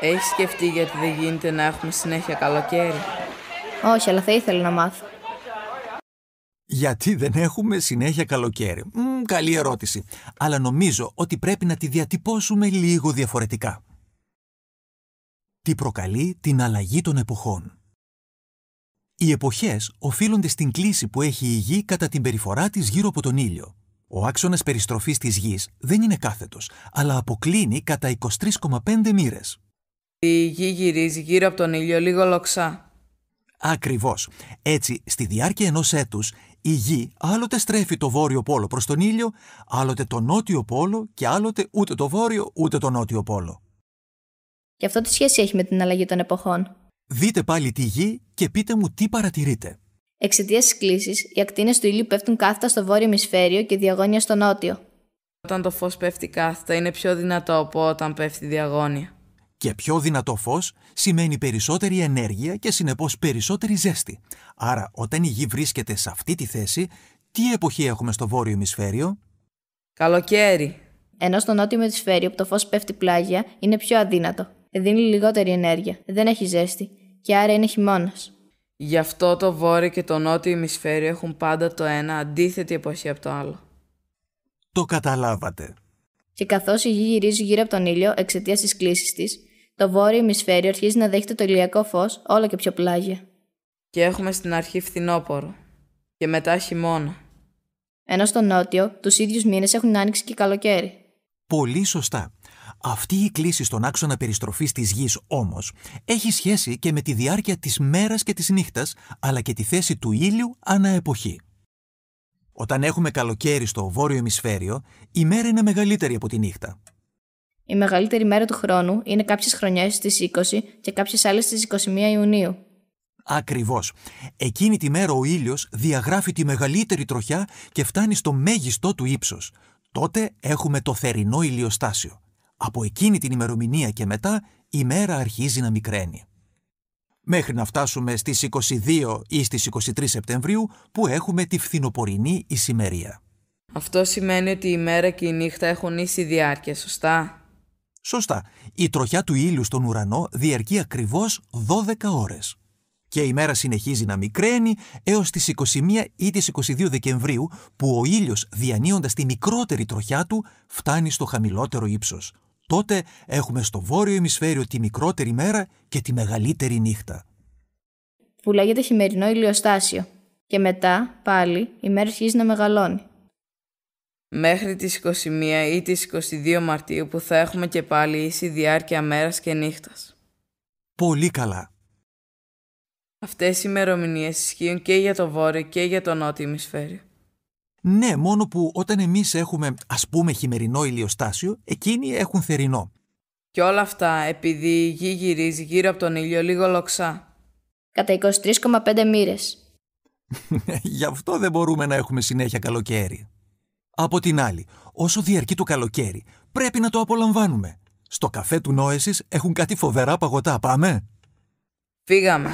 Έχεις σκεφτεί γιατί δεν γίνεται να έχουμε συνέχεια καλοκαίρι. Όχι, αλλά θα ήθελα να μάθω. Γιατί δεν έχουμε συνέχεια καλοκαίρι. Μ, καλή ερώτηση. Αλλά νομίζω ότι πρέπει να τη διατυπώσουμε λίγο διαφορετικά. Τι προκαλεί την αλλαγή των εποχών. Οι εποχές οφείλονται στην κλίση που έχει η Γη κατά την περιφορά της γύρω από τον ήλιο. Ο άξονας περιστροφής της Γης δεν είναι κάθετος, αλλά αποκλίνει κατά 23,5 μοίρες. Η γη γυρίζει γύρω από τον ήλιο λίγο λοξά. Ακριβώς. Έτσι, στη διάρκεια ενός έτους, η γη άλλοτε στρέφει το βόρειο πόλο προς τον ήλιο, άλλοτε τον νότιο πόλο και άλλοτε ούτε το βόρειο ούτε το νότιο πόλο. Και αυτό τι σχέση έχει με την αλλαγή των εποχών. Δείτε πάλι τη γη και πείτε μου τι παρατηρείτε. Εξαιτίας της κλίσης, οι ακτίνες του ήλιου πέφτουν κάθετα στο βόρειο ημισφαίριο και διαγώνια στο νότιο. Όταν το φως πέφτει κάθετα, είναι πιο δυνατό από όταν πέφτει διαγώνια. Και πιο δυνατό φως σημαίνει περισσότερη ενέργεια και συνεπώς περισσότερη ζέστη. Άρα, όταν η γη βρίσκεται σε αυτή τη θέση, τι εποχή έχουμε στο βόρειο ημισφαίριο, Καλοκαίρι. Ενώ στο νότιο ημισφαίριο που το φως πέφτει πλάγια είναι πιο αδύνατο. Δίνει λιγότερη ενέργεια, δεν έχει ζέστη και άρα είναι χειμώνας. Γι' αυτό το βόρειο και το νότιο ημισφαίριο έχουν πάντα το ένα αντίθετη εποχή από το άλλο. Το καταλάβατε. Και καθώς η γη γυρίζει γύρω από τον ήλιο εξαιτίας της κλίση της, το βόρειο ημισφαίριο αρχίζει να δέχεται το ηλιακό φως όλο και πιο πλάγια. Και έχουμε στην αρχή φθινόπωρο. Και μετά χειμώνα. Ενώ στο νότιο, τους ίδιους μήνες έχουν άνοιξη και καλοκαίρι. Πολύ σωστά. Αυτή η κλίση στον άξονα περιστροφής της γης όμως έχει σχέση και με τη διάρκεια της μέρας και της νύχτας, αλλά και τη θέση του ήλιου ανά εποχή. Όταν έχουμε καλοκαίρι στο βόρειο ημισφαίριο, η μέρα είναι μεγαλύτερη από τη νύχτα. Η μεγαλύτερη μέρα του χρόνου είναι κάποιες χρονιές στις 20 και κάποιες άλλες στις 21 Ιουνίου. Ακριβώς, Εκείνη τη μέρα ο ήλιος διαγράφει τη μεγαλύτερη τροχιά και φτάνει στο μέγιστό του ύψος. Τότε έχουμε το θερινό ηλιοστάσιο. Από εκείνη την ημερομηνία και μετά η μέρα αρχίζει να μικραίνει. Μέχρι να φτάσουμε στις 22 ή στις 23 Σεπτεμβρίου που έχουμε τη φθινοπορεινή ησημερία. Αυτό σημαίνει ότι η μέρα και η νύχτα έχουν ίση διάρκεια, σωστά? Σωστά. Η τροχιά του ήλιου στον ουρανό διαρκεί ακριβώς 12 ώρες. Και η μέρα συνεχίζει να μικραίνει έως τις 21 ή τις 22 Δεκεμβρίου που ο ήλιος διανύοντας τη μικρότερη τροχιά του φτάνει στο χαμηλότερο ύψος. Τότε έχουμε στο βόρειο ημισφαίριο τη μικρότερη μέρα και τη μεγαλύτερη νύχτα. Που λέγεται χειμερινό ηλιοστάσιο. Και μετά, πάλι, η μέρα αρχίζει να μεγαλώνει μέχρι τις 21 ή τις 22 Μαρτίου που θα έχουμε και πάλι ίση διάρκεια μέρας και νύχτας. Πολύ καλά. Αυτές οι ημερομηνίες ισχύουν και για το βόρειο και για το νότιο ημισφαίριο. Ναι, μόνο που όταν εμείς έχουμε ας πούμε χειμερινό ηλιοστάσιο, εκείνοι έχουν θερινό. Και όλα αυτά επειδή η γη γυρίζει γύρω από τον ήλιο λίγο λοξά. Κατά 23,5 μοίρες. Γι' αυτό δεν μπορούμε να έχουμε συνέχεια καλοκαίρι. Από την άλλη, όσο διαρκεί το καλοκαίρι, πρέπει να το απολαμβάνουμε. Στο καφέ του Νόεσης έχουν κάτι φοβερά παγωτά, πάμε! Φύγαμε!